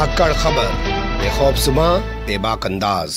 धाकड़ खबर बेखौफ सुबह बेबाक अंदाज़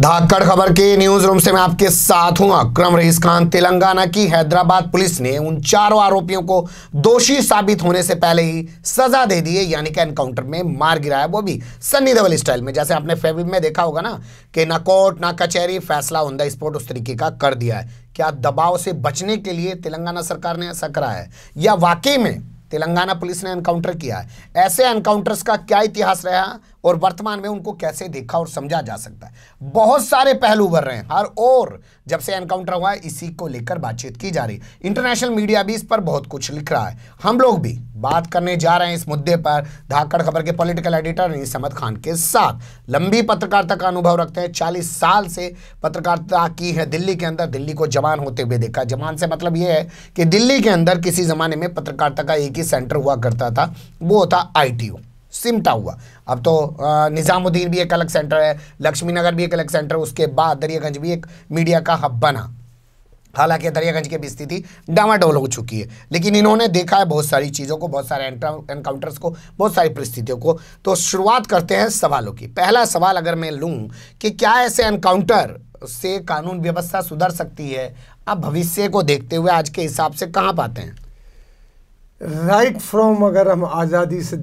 धाकड़ खबर के न्यूज रूम से मैं आपके साथ हूं अक्रम रईस खान तेलंगाना की हैदराबाद पुलिस ने उन चारों आरोपियों को दोषी साबित होने से पहले ही सजा दे दी है यानी कि एनकाउंटर में मार गिराया वो भी सन्नी देवल स्टाइल में जैसे आपने फेविब में देखा होगा ना कि ना कोर्ट ना कचहरी फैसला ऑन द स्पॉट उस तरीके का कर दिया है क्या दबाव से बचने के लिए तेलंगाना सरकार ने ऐसा करा है या वाकई में तेलंगाना पुलिस ने एनकाउंटर किया है ऐसे एनकाउंटर्स का क्या इतिहास रहा और वर्तमान में उनको कैसे देखा और समझा जा सकता है बहुत सारे पहलू भर रहे हैं हर और जब से एनकाउंटर हुआ है इसी को लेकर बातचीत की जा रही है इंटरनेशनल मीडिया भी इस पर बहुत कुछ लिख रहा है हम लोग भी बात करने जा रहे हैं इस मुद्दे पर धाकड़ खबर के पॉलिटिकल एडिटर अनीस अहमद खान के साथ लंबी पत्रकारिता का अनुभव रखते हैं चालीस साल से पत्रकारिता की है दिल्ली के अंदर दिल्ली को जवान होते हुए देखा जवान से मतलब यह है कि दिल्ली के अंदर किसी ज़माने में पत्रकारिता का एक ही सेंटर हुआ करता था वो होता आई सिमटा हुआ अब तो निज़ामुद्दीन भी एक अलग सेंटर है लक्ष्मी नगर भी एक अलग सेंटर उसके बाद दरियागंज भी एक मीडिया का हब बना हालांकि दरियागंज की भी स्थिति डामाडोल हो चुकी है लेकिन इन्होंने देखा है बहुत सारी चीज़ों को बहुत सारे एनकाउंटर्स को बहुत सारी परिस्थितियों को तो शुरुआत करते हैं सवालों की पहला सवाल अगर मैं लूँ कि क्या ऐसे एनकाउंटर से कानून व्यवस्था सुधर सकती है अब भविष्य को देखते हुए आज के हिसाब से कहाँ पाते हैं राइट फ्रॉम अगर हम आज़ादी से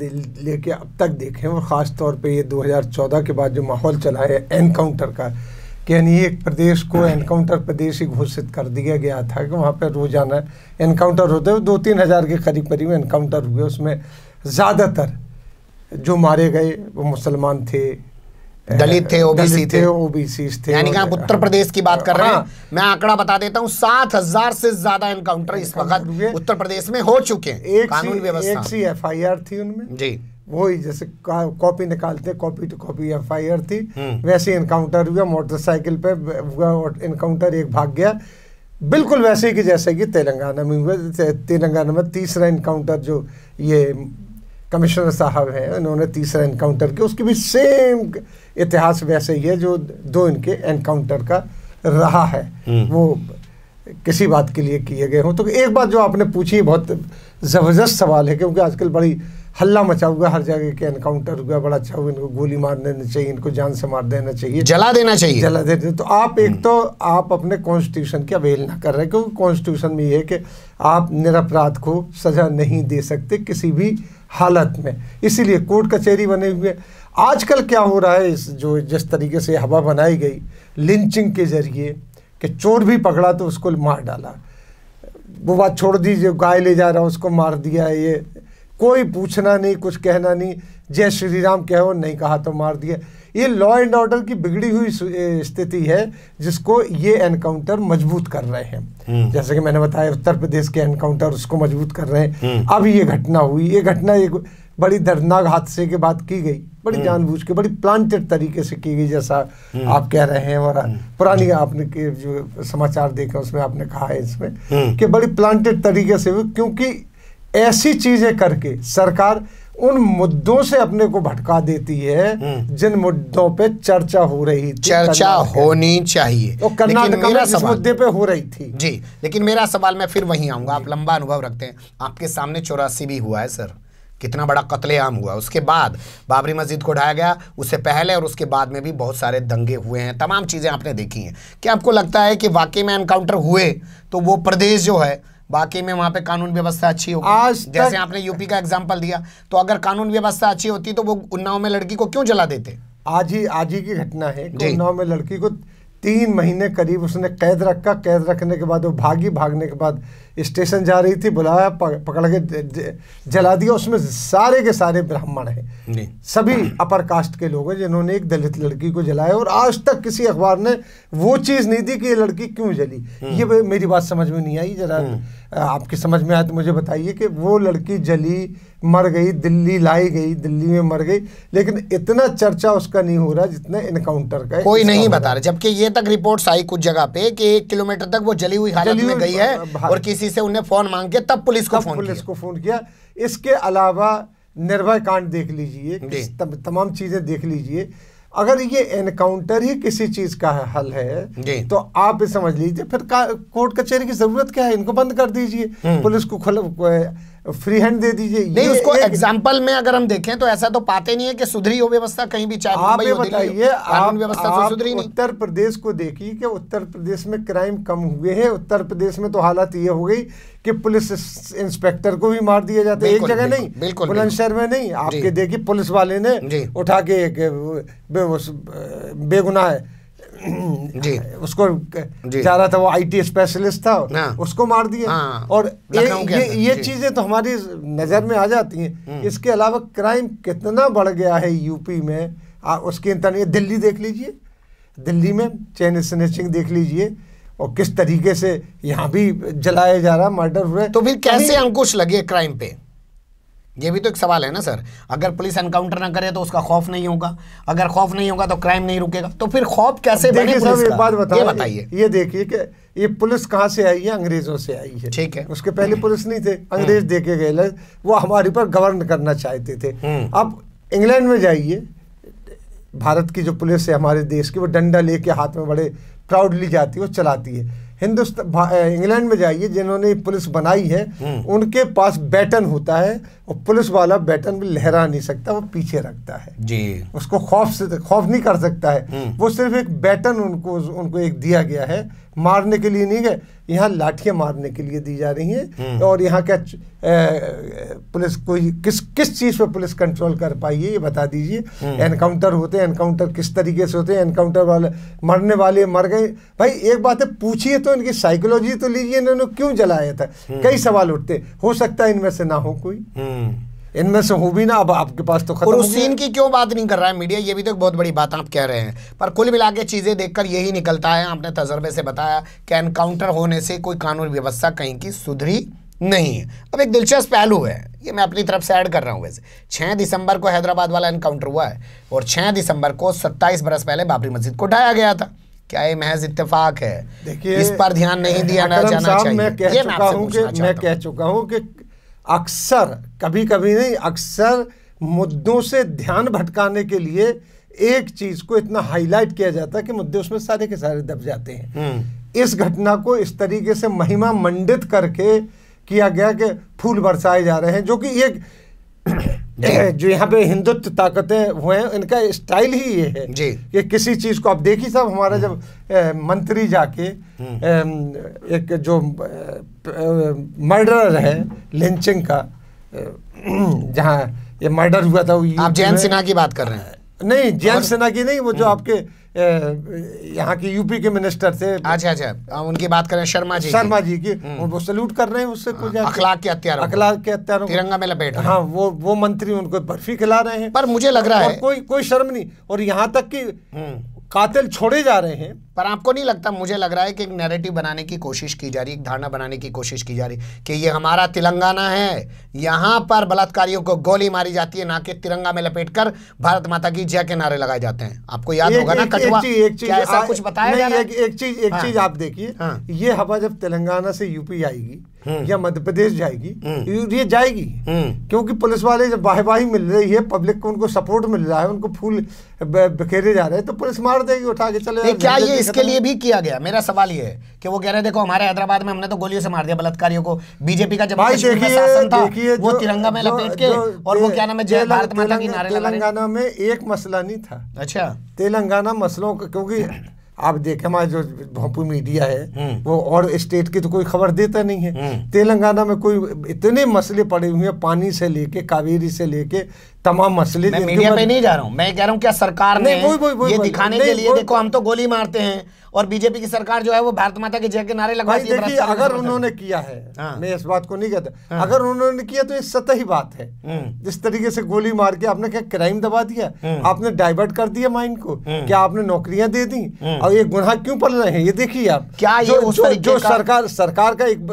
लेके अब तक देखें और ख़ास तौर पे ये 2014 के बाद जो माहौल चला है एनकाउंटर का कि यानी एक प्रदेश को हाँ। एनकाउंटर प्रदेश ही घोषित कर दिया गया था कि वहाँ पर रोज़ाना एनकाउंटर होते हुए दो तीन हज़ार के करीब करीब एनकाउंटर हुए उसमें ज़्यादातर जो मारे गए वो मुसलमान थे दलित थे ओबीसी थे ओबीसी थे यानी कि आप उत्तर प्रदेश की बात कर रहे हैं हाँ। मैं आंकड़ा बता देता हूँ सात हजार से ज्यादा एनकाउंटर इस वक्त उत्तर प्रदेश में हो चुके हैं एक कानून व्यवस्था एक सी एफआईआर थी उनमें जी वो हम्म। ही जैसे कॉपी निकालते copy to copy F I R थी वैसे इनकाउंटर हुआ मोटरसाइकिल पे हुआ इनकाउंटर एक भाग गया बिल्कुल वैसे ही कि जैसे कि तेलंगाना में हुआ तेलंगाना में तीसरा इनकाउंटर जो ये कमिश्नर साहब हैं उन्होंने तीसरा इनकाउंटर किया उसकी भी सेम इतिहास वैसे ही है जो दो इनके एनकाउंटर का रहा है हम्म। वो किसी बात के लिए किए गए हों तो एक बात जो आपने पूछी बहुत ज़बरदस्त सवाल है क्योंकि आजकल बड़ी हल्ला मचा हुआ हर जगह के एनकाउंटर हुआ बड़ा अच्छा हुआ इनको गोली मार देना चाहिए इनको जान से मार देना चाहिए जला देना चाहिए जला देना तो आप एक हम्म। तो आप अपने कॉन्स्टिट्यूशन की अवहेलना कर रहे हैं क्योंकि कॉन्स्टिट्यूशन में ये है कि आप निरपराध को सज़ा नहीं दे सकते किसी भी हालत में इसीलिए कोर्ट कचहरी बने हुए आजकल क्या हो रहा है इस जो जिस तरीके से हवा बनाई गई लिंचिंग के ज़रिए कि चोर भी पकड़ा तो उसको मार डाला वो बात छोड़ दी जो गाय ले जा रहा उसको मार दिया ये कोई पूछना नहीं कुछ कहना नहीं जय श्री राम कहो नहीं कहा तो मार दिया ये लॉ एंड ऑर्डर की बिगड़ी हुई स्थिति है जिसको ये एनकाउंटर मजबूत कर रहे हैं हम्म। जैसे कि मैंने बताया उत्तर प्रदेश के एनकाउंटर उसको मजबूत कर रहे हैं हम्म। अब ये घटना हुई ये घटना एक बड़ी दर्दनाक हादसे के बाद की गई बड़ी हम्म। जानबूझ के बड़ी प्लांटेड तरीके से की गई जैसा आप कह रहे हैं और पुरानी आपने के जो समाचार देखा उसमें आपने कहा है इसमें कि बड़ी प्लांटेड तरीके से क्योंकि ऐसी चीज़ें करके सरकार उन मुद्दों से अपने को भटका देती है हम्म। जिन मुद्दों पे चर्चा हो रही थी चर्चा होनी चाहिए तो कर्नाटक मुद्दे पे हो रही थी जी लेकिन मेरा सवाल मैं फिर वहीं आऊंगा आप लंबा अनुभव रखते हैं आपके सामने चौरासी भी हुआ है सर कितना बड़ा कत्लेआम हुआ उसके बाद बाबरी मस्जिद को ढाया गया उससे पहले और उसके बाद में भी बहुत सारे दंगे हुए हैं तमाम चीज़ें आपने देखी हैं क्या आपको लगता है कि वाकई में एनकाउंटर हुए तो वो प्रदेश जो है बाकी में वहां पे कानून व्यवस्था अच्छी होगी आज जैसे तक... आपने यूपी का एग्जाम्पल दिया तो अगर कानून व्यवस्था अच्छी होती तो वो उन्नाव में लड़की को क्यों जला देते आज ही आज ही की घटना है उन्नाव में लड़की को तीन महीने करीब उसने कैद रखा कैद रखने के बाद वो भागी भागने के बाद स्टेशन जा रही थी बुलाया पकड़ के जला दिया उसमें सारे के सारे ब्राह्मण हैं सभी अपर कास्ट के लोग हैं जिन्होंने एक दलित लड़की को जलाया और आज तक किसी अखबार ने वो चीज़ नहीं दी कि ये लड़की क्यों जली हम्म। ये मेरी बात समझ में नहीं आई जरा हम्म। आपकी समझ में आए तो मुझे बताइए कि वो लड़की जली मर गई दिल्ली लाई गई दिल्ली में मर गई लेकिन इतना चर्चा उसका नहीं हो रहा जितना इनकाउंटर का कोई नहीं बता रहा जबकि ये तक रिपोर्ट आई कुछ जगह पे कि एक किलोमीटर तक वो जली हुई हालत में गई है और किसी किसी से उन्हें फ़ोन मांग के तब पुलिस को फोन पुलिस को फ़ोन किया इसके अलावा निर्भय कांड देख लीजिए तमाम चीज़ें देख लीजिए अगर ये एनकाउंटर ही किसी चीज का हल है तो आप समझ लीजिए फिर कोर्ट कचहरी की जरूरत क्या है इनको बंद कर दीजिए हम्म। पुलिस को खुला फ्री हैंड दे दीजिए नहीं उसको एग्जाम्पल में अगर हम देखें तो ऐसा तो पाते नहीं है कि सुधरी हो व्यवस्था कहीं भी चाहे आप बताइए कानून व्यवस्था तो सुधरी नहीं उत्तर प्रदेश को देखिए कि उत्तर प्रदेश में क्राइम कम हुए हैं उत्तर प्रदेश में तो हालत ये हो गई कि पुलिस इंस्पेक्टर को भी मार दिया जाता है एक जगह नहीं बिल्कुल बुलंदशहर में नहीं आपके देखिए पुलिस वाले ने उठा के एक बेगुनाह है जी उसको जा रहा था वो आईटी स्पेशलिस्ट था उसको मार दिया हाँ। और ये ये, ये चीज़ें तो हमारी नज़र में आ जाती हैं हम्म। इसके अलावा क्राइम कितना बढ़ गया है यूपी में आ, उसकी इंतजाम दिल्ली देख लीजिए दिल्ली में चैन स्नेचिंग देख लीजिए और किस तरीके से यहाँ भी जलाया जा रहा मर्डर हुए तो फिर कैसे अंकुश लगे क्राइम पे ये भी तो एक सवाल है ना सर अगर पुलिस एनकाउंटर ना करे तो उसका खौफ नहीं होगा अगर खौफ नहीं होगा तो क्राइम नहीं रुकेगा तो फिर खौफ कैसे बने पुलिस एक बात बताइए बताइए ये देखिए कि ये पुलिस कहाँ से आई है अंग्रेजों से आई है ठीक है उसके पहले पुलिस नहीं थे हम्म। अंग्रेज देखे गए वो हमारे पर गवर्न करना चाहते थे हम्म। अब इंग्लैंड में जाइए भारत की जो पुलिस है हमारे देश की वो डंडा लेके हाथ में बड़े प्राउडली जाती है वो चलाती है हिंदुस्तान इंग्लैंड में जाइए जिन्होंने पुलिस बनाई है हम्म। उनके पास बैटन होता है और पुलिस वाला बैटन भी लहरा नहीं सकता वो पीछे रखता है जी उसको खौफ से खौफ नहीं कर सकता है हम्म। वो सिर्फ एक बैटन उनको उनको एक दिया गया है मारने के लिए नहीं गए यहाँ लाठियां मारने के लिए दी जा रही हैं हम्म। और यहाँ क्या पुलिस कोई किस किस चीज़ पर पुलिस कंट्रोल कर पाई है ये बता दीजिए हम्म। एनकाउंटर होते हैं एनकाउंटर किस तरीके से होते हैं एनकाउंटर वाले मरने वाले मर गए भाई एक बात है पूछिए तो इनकी साइकोलॉजी तो लीजिए इन्होंने क्यों जलाया था हम्म। कई सवाल उठते हो सकता है इनमें से ना हो कोई इनमें से हूँ भी ना अब आपके पास तो खत्म और उस सीन की क्यों बात नहीं कर रहा है मीडिया ये भी तो बहुत बड़ी बात आप कह रहे हैं पर कुल मिला के चीज़ें देखकर यही निकलता है आपने तजर्बे से बताया कि एनकाउंटर होने से कोई कानून व्यवस्था कहीं की सुधरी नहीं अब एक दिलचस्प पहलू है ये मैं अपनी तरफ से ऐड कर रहा हूँ वैसे छः दिसंबर को हैदराबाद वाला एनकाउंटर हुआ है और छः दिसंबर को सत्ताईस बरस पहले बाबरी मस्जिद को उठाया गया था क्या ये महज इत्तेफाक है देखिए इस पर ध्यान नहीं दिया जाना चाहिए मैं कह चुका हूँ कि मैं कह चुका हूँ कि अक्सर कभी कभी नहीं अक्सर मुद्दों से ध्यान भटकाने के लिए एक चीज को इतना हाईलाइट किया जाता है कि मुद्दे उसमें सारे के सारे दब जाते हैं हम्म। इस घटना को इस तरीके से महिमा मंडित करके किया गया कि फूल बरसाए जा रहे हैं जो कि एक जो यहाँ पे हिंदुत्व ताकतें हुए हैं इनका स्टाइल ही ये है जी ये किसी चीज को आप देखिए साहब हमारा जब ए, मंत्री जाके ए, हम्म। एक जो मर्डरर है लिंचिंग का जहाँ ये मर्डर हुआ था आप जैन सिन्हा की बात कर रहे हैं नहीं जैन सिन्हा की नहीं वो जो हम्म। आपके यहाँ के यूपी के मिनिस्टर थे अच्छा अच्छा उनकी बात करें शर्मा जी शर्मा जी की हम्म। वो सल्यूट कर रहे हैं उससे कुछ हाँ, अखलाक के हत्यारों अखलाक के हत्यारों तिरंगा में लपेट हाँ वो वो मंत्री उनको बर्फी खिला रहे हैं पर मुझे लग रहा है कोई कोई शर्म नहीं और यहाँ तक की कातिल छोड़े जा रहे हैं पर आपको नहीं लगता मुझे लग रहा है कि एक नैरेटिव बनाने की कोशिश की जा रही एक धारणा बनाने की कोशिश की जा रही कि ये हमारा तेलंगाना है यहाँ पर बलात्कारियों को गोली मारी जाती है ना कि तिरंगा में लपेट कर भारत माता की जय के नारे लगाए जाते हैं आपको याद होगा ना कटवा ऐसा कुछ बताया एक चीज एक चीज हाँ। आप देखिए हाँ। ये हवा जब तेलंगाना से यूपी आएगी हम्म। या मध्य प्रदेश जाएगी हम्म। ये जाएगी हम्म। क्योंकि पुलिस वाले जब वाहवाही मिल रही है पब्लिक को उनको सपोर्ट मिल रहा है उनको फूल बिखेरे जा रहे हैं तो पुलिस मार देगी उठा के चले क्या ये इसके तो- लिए भी किया गया मेरा सवाल ये है कि वो कह रहे हैं देखो हमारे हैदराबाद में हमने तो गोलियों से मार दिया बलात्कारियों को बीजेपी का जब वो तिरंगा में लपेट के और वो क्या नाम है भारत माता की नारे तेलंगाना में एक मसला नहीं था अच्छा तेलंगाना मसलों का क्योंकि आप देखें हमारे जो भोपू मीडिया है हम्म। वो और स्टेट की तो कोई खबर देता नहीं है हम्म। तेलंगाना में कोई इतने मसले पड़े हुए हैं पानी से लेके कावेरी से लेके तमाम मसले मैं मीडिया पे नहीं जा रहा हूँ मैं कह रहा हूँ क्या सरकार ने ये दिखाने के लिए देखो हम तो गोली मारते हैं और बीजेपी की सरकार जो है वो भारत माता के जय के नारे लगवाती देखिए अगर उन्होंने किया है हाँ। मैं इस बात को नहीं कहता हाँ। अगर उन्होंने किया तो ये सतही बात है हम्म। जिस तरीके से गोली मार के आपने क्या क्राइम दबा दिया हम्म। आपने डाइवर्ट कर दिया माइंड को हम्म। क्या आपने नौकरियां दे दी और ये गुना क्यों पल रहे हैं ये देखिए आप क्या ये जो, सरकार सरकार का एक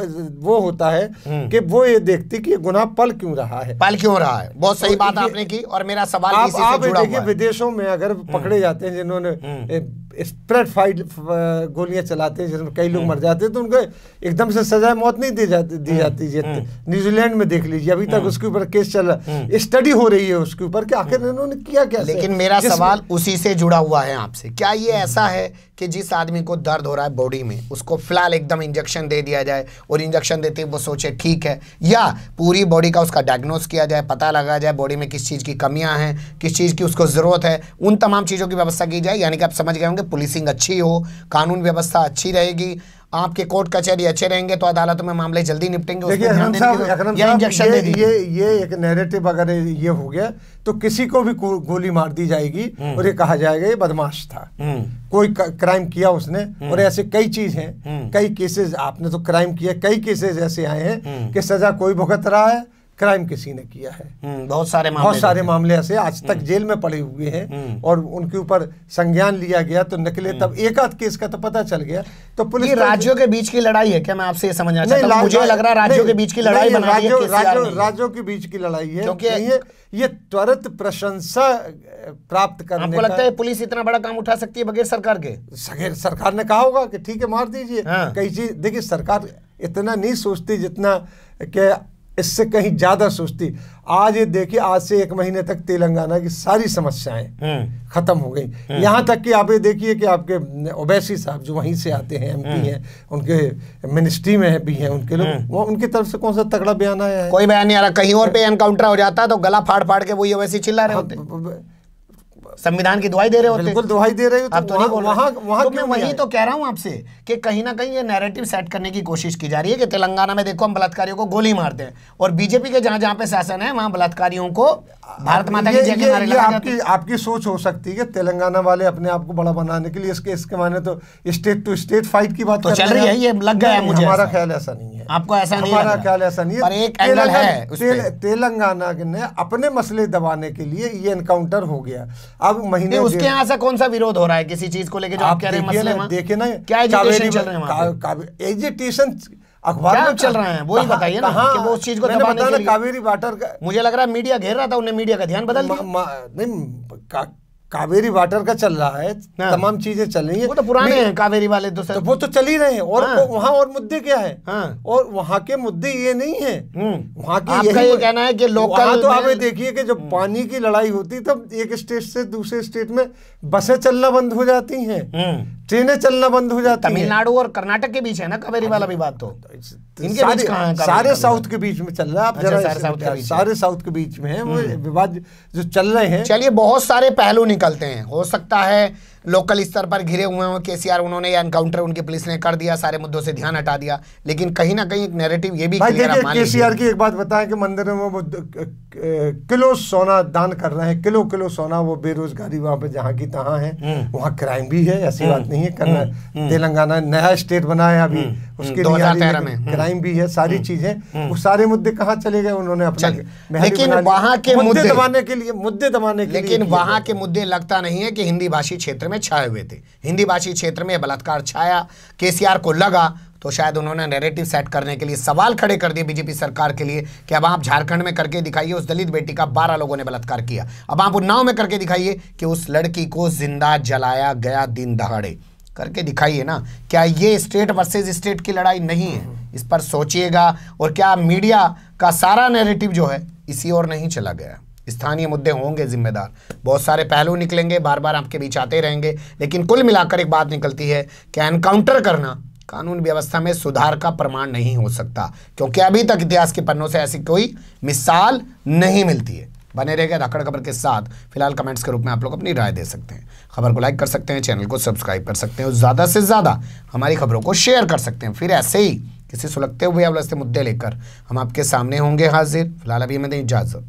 वो होता है कि वो ये देखती कि गुना पल क्यों रहा है पल क्यों रहा है बहुत सही तो बात आपने की और मेरा सवाल आप, इसी आप से जुड़ा हुआ है विदेशों में अगर पकड़े हम्म। जाते हैं जिन्होंने हम्म। स्प्रेड फाइट गोलियां चलाते हैं जिसमें कई लोग मर हम्म। जाते हैं तो उनको एकदम से सजाए मौत नहीं दी जाती दी हम्म। जाती है हम्म। न्यूजीलैंड में देख लीजिए अभी तक उसके ऊपर केस चल रहा है स्टडी हो रही है उसके ऊपर कि आखिर इन्होंने किया क्या लेकिन मेरा सवाल उसी से जुड़ा हुआ है आपसे क्या ये ऐसा है कि जिस आदमी को दर्द हो रहा है बॉडी में उसको फिलहाल एकदम इंजेक्शन दे दिया जाए और इंजेक्शन देते वो सोचे ठीक है या पूरी बॉडी का उसका डायग्नोस किया जाए पता लगाया जाए बॉडी में किस चीज़ की कमियां हैं किस चीज़ की उसको ज़रूरत है उन तमाम चीज़ों की व्यवस्था की जाए यानी कि आप समझ गए होंगे पुलिसिंग अच्छी हो कानून व्यवस्था अच्छी रहेगी आपके कोर्ट कचहरी अच्छे रहेंगे तो अदालत में मामले जल्दी निपटेंगे ये, एक नैरेटिव अगर ये हो गया तो किसी को भी गोली मार दी जाएगी हम्म। और ये कहा जाएगा ये बदमाश था हम्म। कोई क्राइम किया उसने हम्म। और ऐसे कई चीज हैं कई केसेस आपने तो क्राइम किया कई केसेस ऐसे आए हैं कि सजा कोई भुगत रहा है क्राइम किसी ने किया है हम्म, बहुत सारे मामले बहुत सारे मामले ऐसे आज तक हम्म। जेल में पड़े हुए हैं हम्म। और उनके ऊपर संज्ञान लिया गया तो निकले तब एक आध केस का तो पता चल गया तो पुलिस राज्यों के बीच की लड़ाई है क्या मैं आपसे समझना चाहता हूँ मुझे लग रहा है राज्यों के बीच की लड़ाई राज्यों के बीच की लड़ाई है क्योंकि ये त्वरित प्रशंसा प्राप्त करने आपको लगता है पुलिस इतना बड़ा काम उठा सकती है बगैर सरकार के बगैर सरकार ने कहा होगा कि ठीक है मार दीजिए हाँ। कई चीज देखिए सरकार इतना नहीं सोचती जितना कि इससे कहीं ज़्यादा सुस्ती आज ये देखिए आज से एक महीने तक तेलंगाना की सारी समस्याएं हम्म। खत्म हो गई हम्म। यहाँ तक कि आप ये देखिए कि आपके ओबैसी साहब जो वहीं से आते हैं एमपी हम्म। हैं उनके मिनिस्ट्री में भी हैं उनके लोग वो उनकी तरफ से कौन सा तगड़ा बयान आया है कोई बयान नहीं आ रहा कहीं और हाँ। पे एनकाउंटर हो जाता तो गला फाड़ फाड़ के वही ओबैसी चिल्ला रहे हाँ, होते संविधान की दुआई दे रहे होते बिल्कुल दुआई दे रहे हो तो, तो नहीं बोल वहाँ वहाँ तो मैं वही तो कह रहा हूँ आपसे कि कहीं ना कहीं ये नैरेटिव सेट करने की कोशिश की जा रही है कि तेलंगाना में देखो हम बलात्कारियों को गोली मारते हैं और बीजेपी के जहाँ जहाँ पे शासन है वहाँ बलात्कारियों को भारत माता की जय के आपकी आपकी सोच हो सकती है कि तेलंगाना वाले अपने आप को बड़ा बनाने के लिए इसके इसके माने तो स्टेट टू स्टेट फाइट की बात तो चल रही है ये लग गया है मुझे हमारा ख्याल ऐसा नहीं है आपको ऐसा नहीं हमारा ख्याल ऐसा नहीं है पर एक एंगल है तेलंगाना ने अपने मसले दबाने के लिए ये एनकाउंटर हो गया अब महीने उसके यहाँ से कौन सा विरोध हो रहा है किसी चीज को लेकर जो आप कह रहे हैं मसले देखिए ना क्या एजुटेशन चल रहे हैं अखबार में चल रहा है ही हाँ, बताइए ना कि वो उस चीज को दबाने के लिए कावेरी वाटर का मुझे लग रहा है मीडिया घेर रहा था उन्हें मीडिया का ध्यान बदल दिया नहीं कावेरी वाटर का चल रहा है हाँ। तमाम चीजें चल रही है वो तो पुराने हैं कावेरी वाले तो, तो वो तो चल ही रहे हैं और हाँ। वहाँ और मुद्दे क्या है हाँ। और वहाँ के मुद्दे ये नहीं है हम्म। वहाँ के आपका ये कहना है कि लोकल तो आप देखिए कि जब हम्म। पानी की लड़ाई होती तब एक स्टेट से दूसरे स्टेट में बसें चलना बंद हो जाती हैं हम्म। ट्रेनें चलना बंद हो जाती तमिलनाडु और कर्नाटक के बीच है ना कबेरी वाला विवाद तो।, तो इनके बीच सारे साउथ के बीच में चल रहा आप अच्छा, सारे साउथ के बीच में है वो हम्म। विवाद जो चल रहे हैं चलिए बहुत सारे पहलू निकलते हैं हो सकता है लोकल स्तर पर घिरे हुए हों केसीआर उन्होंने या एनकाउंटर उनकी पुलिस ने कर दिया सारे मुद्दों से ध्यान हटा दिया लेकिन कहीं ना कहीं एक नेरेटिव ये भी के आर की एक बात बताएं कि मंदिर में वो किलो सोना दान कर रहे हैं किलो किलो सोना वो बेरोजगारी वहां पर जहाँ की तहाँ है हम्म। वहाँ क्राइम भी है ऐसी बात हम्म, नहीं है हम्म, करना तेलंगाना नया स्टेट बना है अभी उसके हम्म, लिए में हम्म। क्राइम भी है सारी हम्म, चीजें वो सारे मुद्दे कहाँ चले गए उन्होंने अपना लेकिन वहाँ के मुद्दे दबाने के लिए मुद्दे दबाने के लेकिन वहाँ के मुद्दे लगता नहीं है कि हिंदी भाषी क्षेत्र में छाए हुए थे हिंदी भाषी क्षेत्र में बलात्कार छाया के को लगा तो शायद उन्होंने नैरेटिव सेट करने के लिए सवाल खड़े कर दिए बीजेपी सरकार के लिए कि अब आप झारखंड में करके दिखाइए उस दलित बेटी का बारह लोगों ने बलात्कार किया अब आप उन्नाव में करके दिखाइए कि उस लड़की को जिंदा जलाया गया दिन दहाड़े करके दिखाइए ना क्या ये स्टेट वर्सेस स्टेट की लड़ाई नहीं है इस पर सोचिएगा और क्या मीडिया का सारा नैरेटिव जो है इसी ओर नहीं चला गया स्थानीय मुद्दे होंगे जिम्मेदार बहुत सारे पहलू निकलेंगे बार बार आपके बीच आते रहेंगे लेकिन कुल मिलाकर एक बात निकलती है कि एनकाउंटर करना कानून व्यवस्था में सुधार का प्रमाण नहीं हो सकता क्योंकि अभी तक इतिहास के पन्नों से ऐसी कोई मिसाल नहीं मिलती है बने रहेगा राकड़ खबर के साथ फिलहाल कमेंट्स के रूप में आप लोग अपनी राय दे सकते हैं खबर को लाइक कर सकते हैं चैनल को सब्सक्राइब कर सकते हैं और ज़्यादा से ज़्यादा हमारी खबरों को शेयर कर सकते हैं फिर ऐसे ही किसी सुलगते हुए या मुद्दे लेकर हम आपके सामने होंगे हाजिर फिलहाल अभी हमें दें इजाज़त